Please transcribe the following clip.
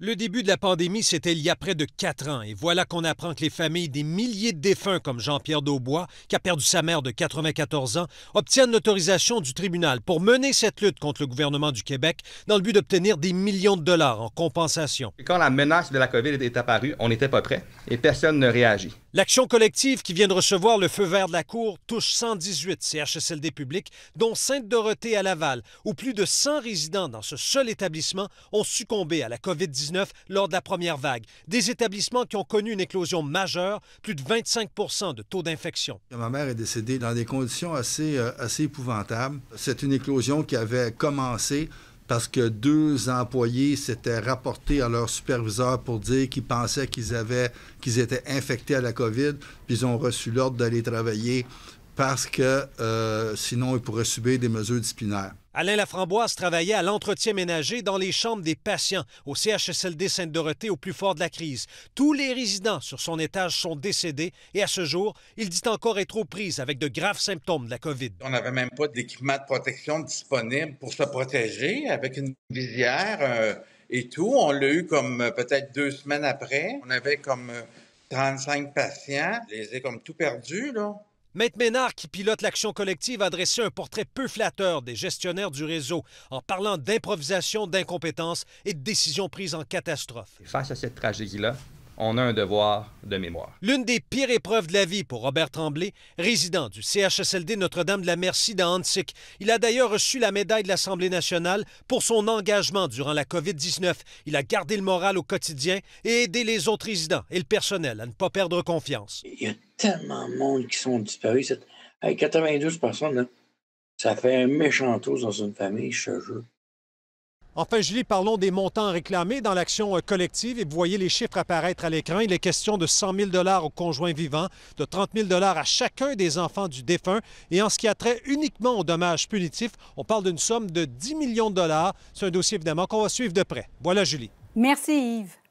Le début de la pandémie, c'était il y a près de quatre ans, et voilà qu'on apprend que les familles des milliers de défunts comme Jean-Pierre Daubois, qui a perdu sa mère de 94 ans, obtiennent l'autorisation du tribunal pour mener cette lutte contre le gouvernement du Québec dans le but d'obtenir des millions de dollars en compensation. Quand la menace de la COVID est apparue, on n'était pas prêt et personne ne réagit. L'action collective qui vient de recevoir le feu vert de la Cour touche 118 CHSLD publics, dont Sainte-Dorothée à Laval, où plus de 100 résidents dans ce seul établissement ont succombé à la COVID-19 lors de la première vague. Des établissements qui ont connu une éclosion majeure, plus de 25 de taux d'infection. Ma mère est décédée dans des conditions assez, euh, assez épouvantables. C'est une éclosion qui avait commencé parce que deux employés s'étaient rapportés à leur superviseur pour dire qu'ils pensaient qu'ils avaient qu'ils étaient infectés à la COVID, puis ils ont reçu l'ordre d'aller travailler parce que euh, sinon, il pourrait subir des mesures disciplinaires. Alain Laframboise travaillait à l'entretien ménager dans les chambres des patients au CHSLD Sainte-Dorothée au plus fort de la crise. Tous les résidents sur son étage sont décédés et à ce jour, il dit encore être aux prises avec de graves symptômes de la COVID. On n'avait même pas d'équipement de protection disponible pour se protéger avec une visière euh, et tout. On l'a eu comme euh, peut-être deux semaines après. On avait comme 35 patients. Je les ai comme tout perdus, là. Maître Ménard, qui pilote l'action collective, a dressé un portrait peu flatteur des gestionnaires du réseau en parlant d'improvisation, d'incompétence et de décisions prises en catastrophe. Face à cette tragédie-là, on a un devoir de mémoire. L'une des pires épreuves de la vie pour Robert Tremblay, résident du CHSLD Notre-Dame-de-la-Merci dans Il a d'ailleurs reçu la médaille de l'Assemblée nationale pour son engagement durant la COVID-19. Il a gardé le moral au quotidien et aidé les autres résidents et le personnel à ne pas perdre confiance tellement de monde qui sont disparus. 92 personnes, ça fait un méchant tour dans une famille, je te jure. Enfin, Julie, parlons des montants réclamés dans l'action euh, collective. Et vous voyez les chiffres apparaître à l'écran. Il est question de 100 000 aux conjoints vivants, de 30 000 à chacun des enfants du défunt. Et en ce qui a trait uniquement aux dommages punitifs, on parle d'une somme de 10 millions de dollars. C'est un dossier, évidemment, qu'on va suivre de près. Voilà, Julie. Merci, Yves.